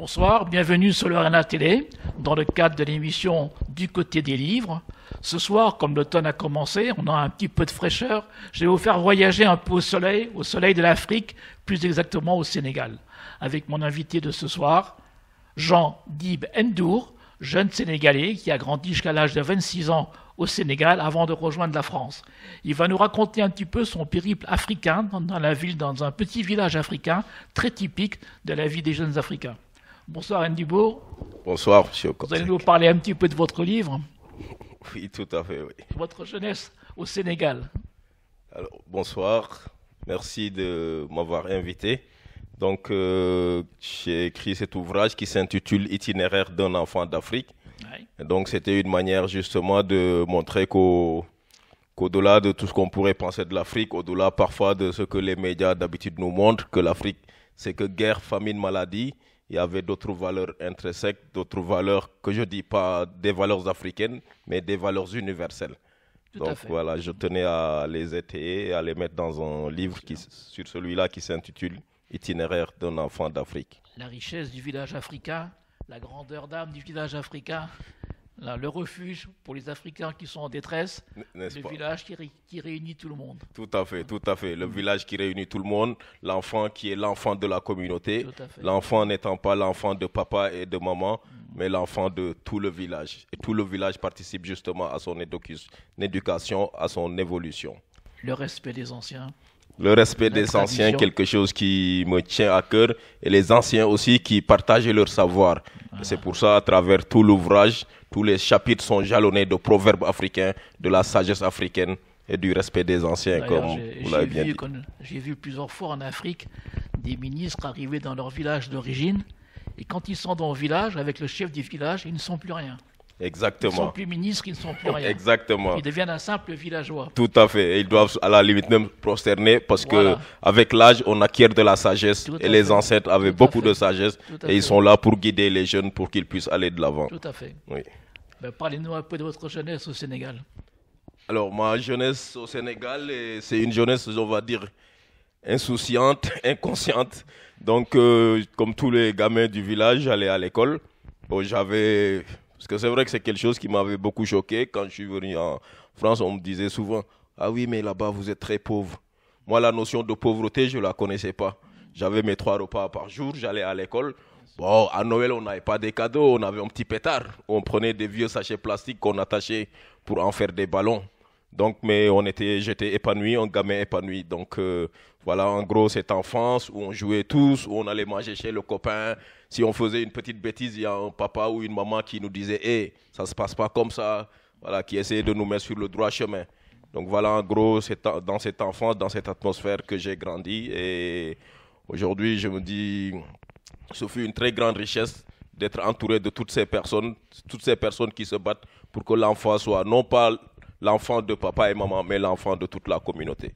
Bonsoir, bienvenue sur le la Télé, dans le cadre de l'émission Du côté des livres. Ce soir, comme l'automne a commencé, on a un petit peu de fraîcheur. Je vais vous faire voyager un peu au soleil, au soleil de l'Afrique, plus exactement au Sénégal, avec mon invité de ce soir, Jean Dib Ndour, jeune Sénégalais qui a grandi jusqu'à l'âge de 26 ans au Sénégal avant de rejoindre la France. Il va nous raconter un petit peu son périple africain dans la ville, dans un petit village africain, très typique de la vie des jeunes Africains. Bonsoir Andy Dubourg. Bonsoir Monsieur Vous allez nous parler un petit peu de votre livre. Oui, tout à fait. Oui. Votre jeunesse au Sénégal. bonsoir. Merci de m'avoir invité. Donc, euh, j'ai écrit cet ouvrage qui s'intitule Itinéraire d'un enfant d'Afrique. Donc, c'était une manière justement de montrer qu'au-delà de tout ce qu'on pourrait penser de l'Afrique, au-delà parfois de ce que les médias d'habitude nous montrent, que l'Afrique, c'est que guerre, famine, maladie, il y avait d'autres valeurs intrinsèques, d'autres valeurs que je ne dis pas des valeurs africaines, mais des valeurs universelles. Donc voilà, je tenais à les étayer, à les mettre dans un livre sur celui-là qui s'intitule Itinéraire d'un enfant d'Afrique. La richesse du village africain, la grandeur d'âme du village africain, le refuge pour les Africains qui sont en détresse, le village qui, réunit tout le monde. Tout à fait, tout à fait. Le village qui réunit tout le monde, l'enfant qui est l'enfant de la communauté, l'enfant n'étant pas l'enfant de papa et de maman, mm. mais l'enfant de tout le village. Et tout le village participe justement à son éducation, à son évolution. Le respect des anciens. Le respect des anciens, quelque chose qui me tient à cœur, et les anciens aussi qui partagent leur savoir. C'est pour ça, à travers tout l'ouvrage, tous les chapitres sont jalonnés de proverbes africains, de la sagesse africaine et du respect des anciens, comme vous l'avez bien dit. J'ai vu plusieurs fois en Afrique des ministres arriver dans leur village d'origine, et quand ils sont dans le village, avec le chef du village, ils ne sont plus rien. Exactement. Ils ne sont plus ministres, ils ne sont plus rien. Exactement. Ils deviennent un simple villageois. Tout à fait. ils doivent à la limite même prosterner parce qu'avec que avec l'âge, on acquiert de la sagesse. et les ancêtres avaient beaucoup de sagesse. Et ils sont là pour guider les jeunes pour qu'ils puissent aller de l'avant. Tout à fait. Oui. Ben, parlez-nous un peu de votre jeunesse au Sénégal. Alors, ma jeunesse au Sénégal, eh, c'est une jeunesse, on va dire, insouciante, inconsciente. Donc, euh, comme tous les gamins du village, j'allais à l'école. j'avais. Parce que c'est vrai que c'est quelque chose qui m'avait beaucoup choqué. Quand je suis venu en France, on me disait souvent Ah oui, mais là-bas, vous êtes très pauvre. Moi, la notion de pauvreté, je ne la connaissais pas. J'avais mes trois repas par jour, j'allais à l'école. Bon, à Noël, on n'avait pas des cadeaux, on avait un petit pétard. On prenait des vieux sachets plastiques qu'on attachait pour en faire des ballons. Donc, mais on était, j'étais épanoui, on gamin épanoui. Donc, euh, voilà, en gros, cette enfance où on jouait tous, où on allait manger chez le copain. Si on faisait une petite bêtise, il y a un papa ou une maman qui nous disait, hé, hey, ça se passe pas comme ça. Voilà, qui essayait de nous mettre sur le droit chemin. Donc, voilà, en gros, c'est dans cette enfance, dans cette atmosphère que j'ai grandi. Et aujourd'hui, je me dis, ce fut une très grande richesse d'être entouré de toutes ces personnes, toutes ces personnes qui se battent pour que l'enfant soit non pas l'enfant de papa et maman, mais l'enfant de toute la communauté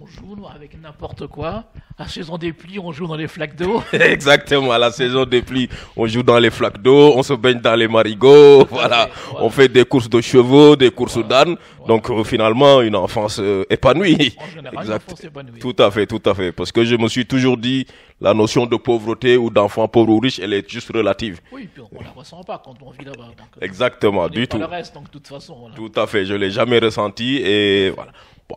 on joue avec n'importe quoi. La saison des pluies, on joue dans les flaques d'eau. Exactement, à la saison des pluies, on joue dans les flaques d'eau, on se baigne dans les marigots, voilà. On fait des courses de chevaux, des courses voilà. Donc euh, finalement, une enfance euh, épanouie. En général, Une enfance épanouie. Tout à fait, tout à fait. Parce que je me suis toujours dit, la notion de pauvreté ou d'enfant pauvre ou riche, elle est juste relative. Oui, puis on ne la ressent pas quand on vit là-bas. Euh, Exactement, du tout. reste, donc, toute façon, Tout à fait, je l'ai jamais ressenti et voilà.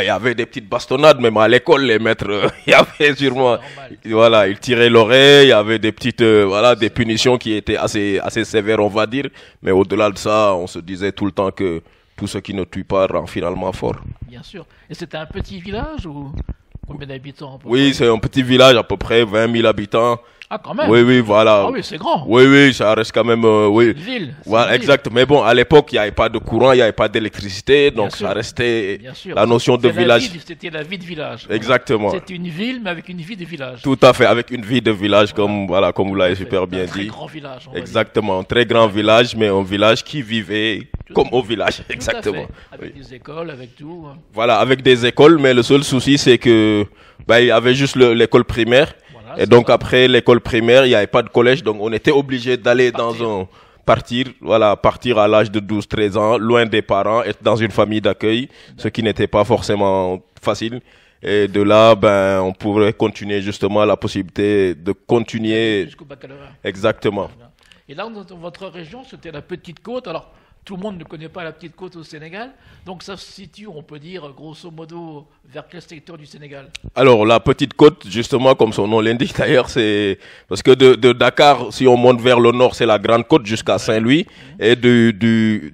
Il y avait des petites bastonnades, même à l'école, les maîtres, euh, il y avait sûrement, voilà, ils tiraient l'oreille, il y avait des petites, euh, voilà, des punitions qui étaient assez, assez sévères, on va dire. Mais au-delà de ça, on se disait tout le temps que tout ce qui ne tue pas rend finalement fort. Bien sûr. Et c'était un petit village ou combien d'habitants Oui, c'est un petit village, à peu près 20 000 habitants. Ah, quand même. Oui, oui, voilà. Ah oui, c'est grand. Oui, oui, ça reste quand même. Euh, oui. Une ville. Voilà, exact. Mais bon, à l'époque, il n'y avait pas de courant, il n'y avait pas d'électricité, donc ça restait la notion de village. C'était la vie de village. Exactement. C'était une ville, mais avec une vie de village. Tout à fait, avec une vie de village, comme voilà, comme vous l'avez super bien un dit. Très grand village. Exactement, un très grand village, mais un village qui vivait comme au village, exactement. Avec des écoles, avec tout. Hein. Voilà, avec des écoles, mais le seul souci, c'est que bah, il y avait juste l'école primaire et donc après l'école primaire, il n'y avait pas de collège, donc on était obligé d'aller dans un partir, voilà, partir à l'âge de 12, 13 ans, loin des parents, être dans une famille d'accueil, ce qui n'était pas forcément facile. Et de là, ben, on pourrait continuer justement la possibilité de continuer. Jusqu'au baccalauréat. Exactement. Et là, dans votre région, c'était la petite côte. Alors, tout le monde ne connaît pas la petite côte au Sénégal, donc ça se situe, on peut dire, grosso modo, vers quel secteur du Sénégal Alors, la petite côte, justement, comme son nom l'indique d'ailleurs, c'est. Parce que de, Dakar, si on monte vers le nord, c'est la grande côte jusqu'à Saint-Louis. Et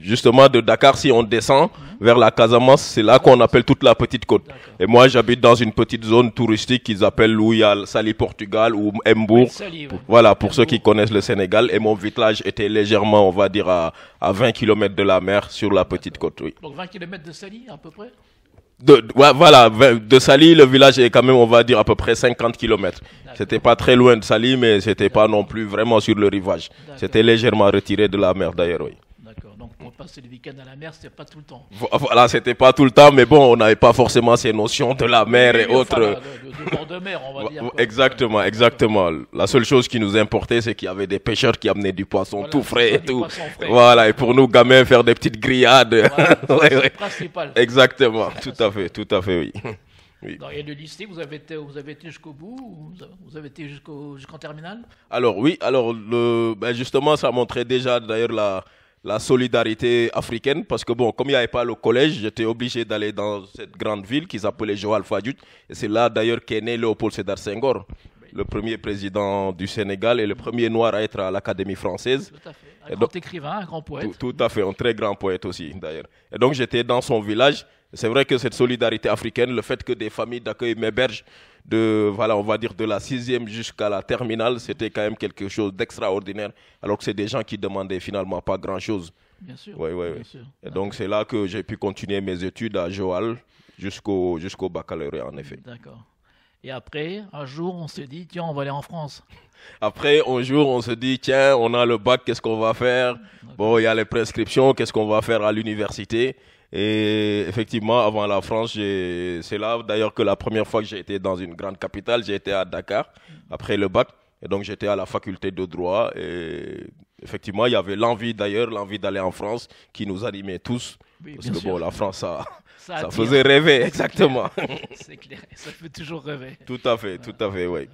justement, de Dakar, si on descend vers la Casamance, c'est là qu'on appelle toute la petite côte. Et moi, j'habite dans une petite zone touristique qu'ils appellent où Sali Portugal ou Mbourg. Voilà, pour ceux qui connaissent le Sénégal. Et mon village était légèrement, on va dire, à, à 20 km de la mer sur la petite côte. Oui. Donc 20 km de Sali, à peu près de, voilà, de Sali, le village est quand même, on va dire, à peu près 50 km. C'était pas très loin de Sali, mais c'était pas non plus vraiment sur le rivage. C'était légèrement retiré de la mer d'ailleurs, oui passer le week-end à la mer, c'était pas tout le temps. Voilà, c'était pas tout le temps, mais bon, on n'avait pas forcément ces notions de la mer et, autres. de, mer, on va dire. Exactement, exactement. La seule chose qui nous importait, c'est qu'il y avait des pêcheurs qui amenaient du poisson tout frais et tout. Voilà, et pour nous, gamins, faire des petites grillades. Voilà, ouais, ouais. principal. Exactement, tout à fait, tout à fait, oui. Oui. Dans le lycée, vous avez été, vous avez été jusqu'au bout Vous avez été jusqu'au jusqu'en terminale Alors oui, alors le, ben justement, ça montrait déjà d'ailleurs la, la solidarité africaine, parce que bon, comme il n'y avait pas le collège, j'étais obligé d'aller dans cette grande ville qu'ils appelaient Joal Fadjout, et c'est là d'ailleurs qu'est né Léopold Sédar Senghor le premier président du Sénégal et le premier noir à être à l'Académie française. Tout à fait. Un grand écrivain, un grand poète. Tout, à fait, un très grand poète aussi, d'ailleurs. Et donc, j'étais dans son village. C'est vrai que cette solidarité africaine, le fait que des familles d'accueil m'hébergent de, voilà, on va dire de la sixième jusqu'à la terminale, c'était quand même quelque chose d'extraordinaire, alors que c'est des gens qui demandaient finalement pas grand-chose. Bien sûr. Oui, oui, oui. Et donc, c'est là que j'ai pu continuer mes études à Joal jusqu'au jusqu'au baccalauréat, en effet. D'accord. Et après, un jour, on se dit, tiens, on va aller en France. Après, un jour, on se dit, tiens, on a le bac, qu'est-ce qu'on va faire Bon, il y a les prescriptions, qu'est-ce qu'on va faire à l'université et effectivement, avant la France, c'est là d'ailleurs que la première fois que j'ai été dans une grande capitale, j'ai été à Dakar, après le bac. Et donc j'étais à la faculté de droit et effectivement il y avait l'envie d'ailleurs, l'envie d'aller en France qui nous animait tous. parce que bon, la France, ça, faisait rêver, exactement. C'est clair. ça fait toujours rêver. Tout à fait, tout à fait, oui.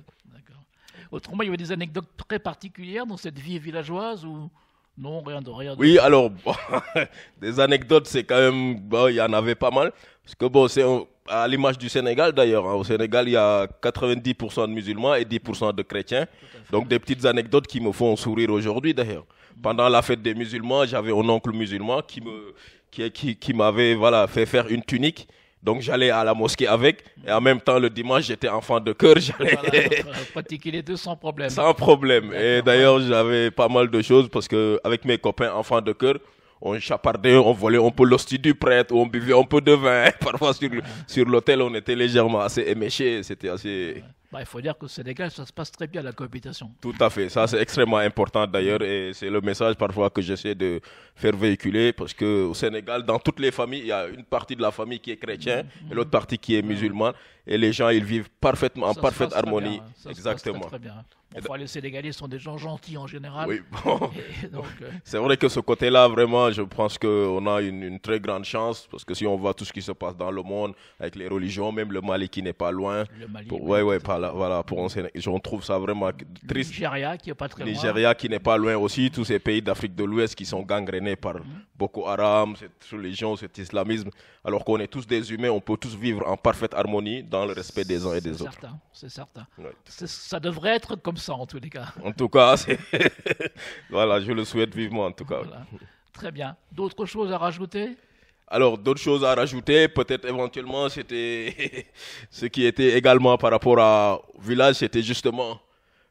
Autrement, il y avait des anecdotes très particulières dans cette vie villageoise ou non, rien de rien. Oui, alors, des anecdotes, c'est quand même, il y en avait pas mal. Parce que bon, c'est à l'image du Sénégal d'ailleurs. Hein. Au Sénégal, il y a 90% de musulmans et 10% de chrétiens. Donc des petites anecdotes qui me font sourire aujourd'hui d'ailleurs. Pendant la fête des musulmans, j'avais un oncle musulman qui m'avait voilà fait faire une tunique. Donc j'allais à la mosquée avec et en même temps le dimanche j'étais enfant de cœur, j'allais voilà, euh, pratiquer les deux sans problème. Sans problème. Et d'ailleurs j'avais pas mal de choses parce que avec mes copains enfants de cœur, on chapardait, on volait un peu l'hostie du prêtre, on buvait un peu de vin. Parfois, sur, sur l'hôtel, on était légèrement assez éméché. C'était assez. Bah, il faut dire que au Sénégal, ça se passe très bien la cohabitation. Tout à fait, ça c'est extrêmement important d'ailleurs et c'est le message parfois que j'essaie de faire véhiculer parce que au Sénégal, dans toutes les familles, il y a une partie de la famille qui est chrétienne et l'autre partie qui est musulmane et les gens ils vivent parfaitement en parfaite harmonie. Exactement. très, bien, les Sénégalais sont des gens gentils en général. Oui, bon. Euh, C'est vrai que ce côté-là, vraiment, je pense qu'on a une, très grande chance parce que si on voit tout ce qui se passe dans le monde avec les religions, même le Mali qui n'est pas loin. Le Mali. voilà. Pour on, trouve ça vraiment triste. Le Nigeria qui n'est pas très loin. Nigeria qui n'est pas loin aussi. Tous ces pays d'Afrique de l'Ouest qui sont gangrénés par beaucoup mhm. Boko Haram, cette religion, cet islamisme. Alors qu'on est tous des humains, on peut tous vivre en parfaite harmonie dans le respect des uns et des autres. C'est certain, Ça devrait être comme ça en tous les cas. En tout cas, voilà, je le souhaite vivement en tout cas. Très bien. D'autres choses à rajouter alors, d'autres choses à rajouter, peut-être éventuellement, c'était ce qui était également par rapport au village, c'était justement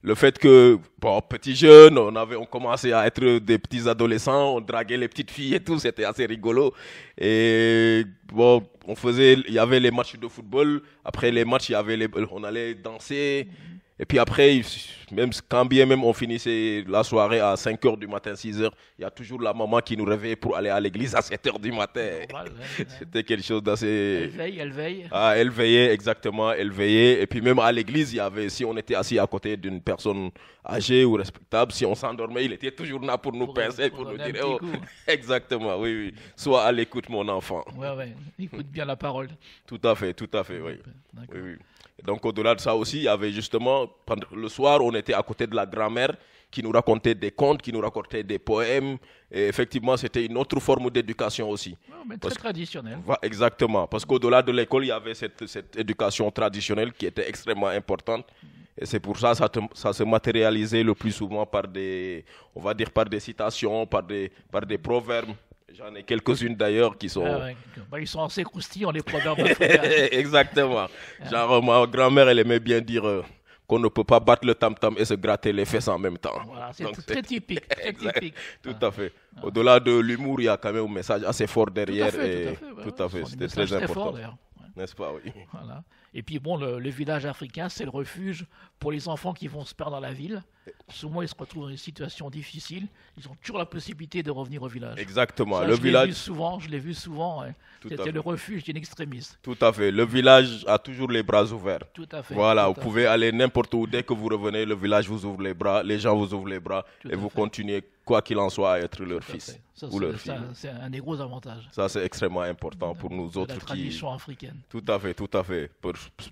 le fait que, bon, petit jeune, on avait, on commençait à être des petits adolescents, on draguait les petites filles et tout, c'était assez rigolo. Et bon, on faisait, il y avait les matchs de football. Après les matchs, il y avait les, on allait danser. Et puis après, même quand bien même on finissait la soirée à 5 h du matin, 6 h, il y a toujours la maman qui nous réveille pour aller à l'église à 7 h du matin. Hein, hein. C'était quelque chose d'assez. Elle veille, elle veille. Ah, elle veillait, exactement, elle veillait. Et puis même à l'église, il y avait, si on était assis à côté d'une personne âgée ou respectable, si on s'endormait, il était toujours là pour nous pour pincer, pour, nous dire. Oh. exactement, oui, oui. Sois à l'écoute, mon enfant. Oui, oui. Écoute bien la parole. Tout à fait, tout à fait, oui. oui, oui donc au-delà de ça aussi, il y avait justement, le soir, on était à côté de la grand-mère qui nous racontait des contes, qui nous racontait des poèmes. Et effectivement, c'était une autre forme d'éducation aussi. très traditionnelle. exactement. Parce qu'au-delà de l'école, il y avait cette, cette, éducation traditionnelle qui était extrêmement importante. Et c'est pour ça que ça se matérialisait le plus souvent par des, on va dire, par des citations, par des, par des proverbes. J'en ai quelques-unes d'ailleurs qui sont. Ah ils sont assez croustillants, les programmes Exactement. Ah. Genre, ma grand-mère, elle aimait bien dire euh, qu'on ne peut pas battre le tam-tam et se gratter les fesses en même temps. Voilà, c'est très typique. tout à ah. fait. Au-delà de l'humour, il y a quand même un message assez fort derrière. Tout à fait, et... tout à fait. C'était très important. N'est-ce pas, oui. Voilà. Et puis bon, le, village africain, c'est le refuge pour les enfants qui vont se perdre dans la ville. Souvent, ils se retrouvent dans une situation difficile. Ils ont toujours la possibilité de revenir au village. Exactement. le je village. souvent, je l'ai vu souvent. C'était le refuge d'une extrémiste. Tout à fait. Le village a toujours les bras ouverts. Tout à fait. Voilà, vous pouvez aller n'importe où. Dès que vous revenez, le village vous ouvre les bras, les gens vous ouvrent les bras et vous continuez quoi qu'il en soit, être leur fils ou leur fille. C'est un des gros avantages. Ça, c'est extrêmement important pour nous autres. La tradition africaine. Tout à fait, tout à fait.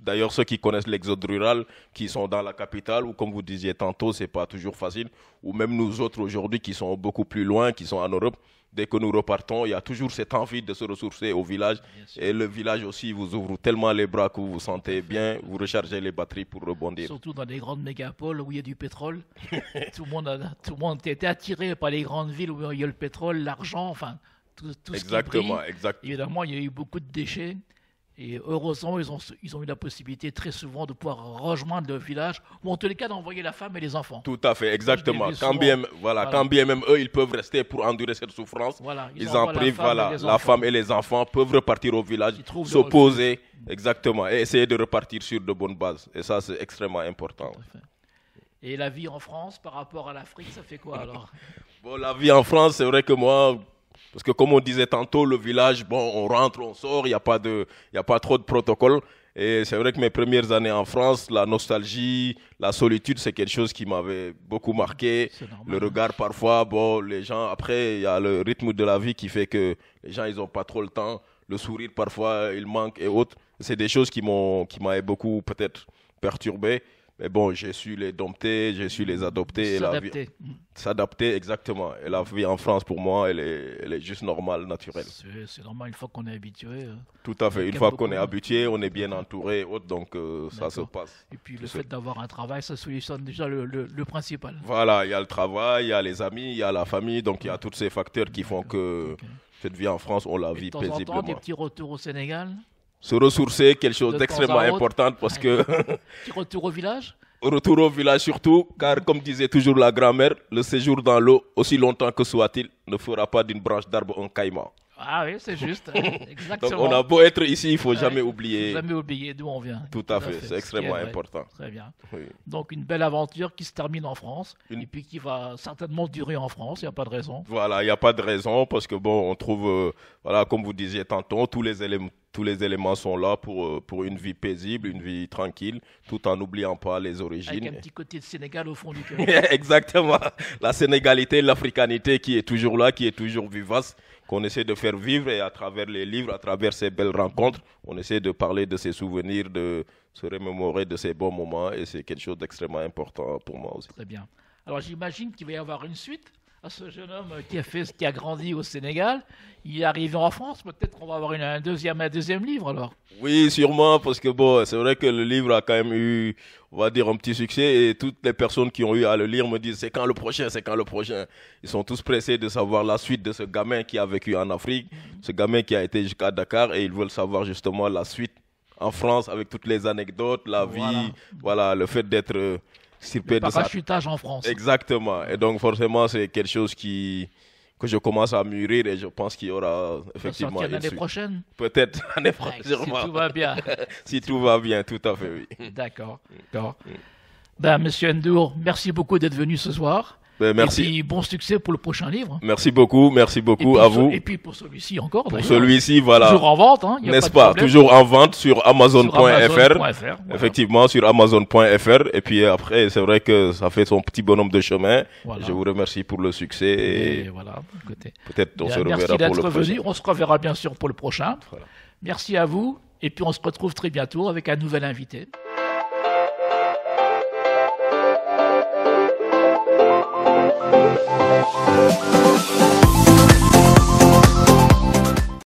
D'ailleurs, ceux qui connaissent l'exode rural, qui sont dans la capitale, ou comme vous disiez tantôt, ce n'est pas toujours facile, ou même nous autres aujourd'hui qui sont beaucoup plus loin, qui sont en Europe, dès que nous repartons, il y a toujours cette envie de se ressourcer au village. Et le village aussi vous ouvre tellement les bras que vous vous sentez bien, vous rechargez les batteries pour rebondir. Surtout dans les grandes mégapoles où il y a du pétrole. tout, le monde a, tout attiré par les grandes villes où il y a le pétrole, l'argent, enfin tout, ce exactement, qui Exactement. Évidemment, il y a eu beaucoup de déchets. Et heureusement, ils ont, ils ont eu la possibilité très souvent de pouvoir rejoindre le village, ou en tous les cas d'envoyer la femme et les enfants. Tout à fait, exactement. Quand bien, voilà, quand bien même eux, ils peuvent rester pour endurer cette souffrance, ils, en privent, voilà, la femme et les enfants peuvent repartir au village, s'opposer, exactement, et essayer de repartir sur de bonnes bases. Et ça, c'est extrêmement important. Et la vie en France par rapport à l'Afrique, ça fait quoi alors Bon, la vie en France, c'est vrai que moi, parce que comme on disait tantôt, le village, bon, on rentre, on sort, il n'y a, pas de, a pas trop de protocole. Et c'est vrai que mes premières années en France, la nostalgie, la solitude, c'est quelque chose qui m'avait beaucoup marqué. Le hein. regard parfois, bon, les gens, après, il y a le rythme de la vie qui fait que les gens, ils n'ont pas trop le temps. Le sourire, parfois, il manque et autres. C'est des choses qui m'ont, qui m'avaient beaucoup peut-être perturbé. Mais bon, j'ai su les dompter, j'ai su les adopter. S'adapter. S'adapter, exactement. Et la vie en France, pour moi, elle est, elle est juste normale, naturelle. C'est normal, une fois qu'on est habitué. Hein. Tout à fait. Une fois qu'on est habitué, on est bien entouré, donc euh, ça se passe. Et puis le fait d'avoir un travail, ça solutionne déjà le, principal. Voilà, il y a le travail, il y a les amis, il y a la famille, donc il y a tous ces facteurs qui font que cette vie en France, on la vit paisiblement. De temps en temps, des petits retours au Sénégal se ressourcer, quelque chose d'extrêmement important parce que... tu au village Retour au village surtout, car comme disait toujours la grand-mère, le séjour dans l'eau, aussi longtemps que soit-il, ne fera pas d'une branche d'arbre un caïman. Ah oui, c'est juste. Hein. Exactement. Donc on a beau être ici, il ne faut jamais oublier. Jamais oublier d'où on vient. Tout à, fait, c'est extrêmement important. Très bien. Donc une belle aventure qui se termine en France et puis qui va certainement durer en France, il n'y a pas de raison. Voilà, il n'y a pas de raison parce que bon, on trouve, euh, voilà, comme vous disiez tantôt, tous les éléments tous les éléments sont là pour, euh, pour une vie paisible, une vie tranquille, tout en n'oubliant pas les origines. Avec un petit côté de Sénégal au fond du cœur. Exactement. La sénégalité, l'africanité qui est toujours là, qui est toujours vivace on essaie de faire vivre et à travers les livres, à travers ces belles rencontres, on essaie de parler de ces souvenirs, de se remémorer de ces bons moments et c'est quelque chose d'extrêmement important pour moi aussi. Très bien. Alors j'imagine qu'il va y avoir une suite ah, ce jeune homme euh, qui a, fait, qui a grandi au Sénégal. Il est arrivé en France, peut-être qu'on va avoir un, deuxième, un deuxième livre alors. Oui, sûrement, parce que bon, c'est vrai que le livre a quand même eu, on va dire, un petit succès et toutes les personnes qui ont eu à le lire me disent c'est quand le prochain, c'est quand le prochain. Ils sont tous pressés de savoir la suite de ce gamin qui a vécu en Afrique, mhm. ce gamin qui a été jusqu'à Dakar et ils veulent savoir justement la suite en France avec toutes les anecdotes, la vie, voilà, le fait d'être euh, le parachutage en France. Exactement. Et donc forcément, c'est quelque chose qui que je commence à mûrir et je pense qu'il y aura effectivement Peut Peut-être l'année prochaine Peut-être l'année prochaine. Si tout va bien. si tout va bien, tout à fait, oui. D'accord. D'accord. Ben, monsieur Ndour, merci beaucoup d'être venu ce soir. Ben, merci. Et puis, bon succès pour le prochain livre. Merci beaucoup, merci beaucoup à vous. et puis pour celui-ci encore. Pour celui-ci, voilà. Toujours en vente, hein, n'est-ce pas, pas Toujours en vente sur Amazon.fr. Effectivement, sur Amazon.fr. Et puis euh, après, c'est vrai que ça fait son petit bonhomme de chemin. Je vous remercie pour le succès. Et, et voilà. Peut-être on se reverra pour le prochain. On se reverra bien sûr pour le prochain. Merci à vous. Et puis on se retrouve très bientôt avec un nouvel invité. Thank you.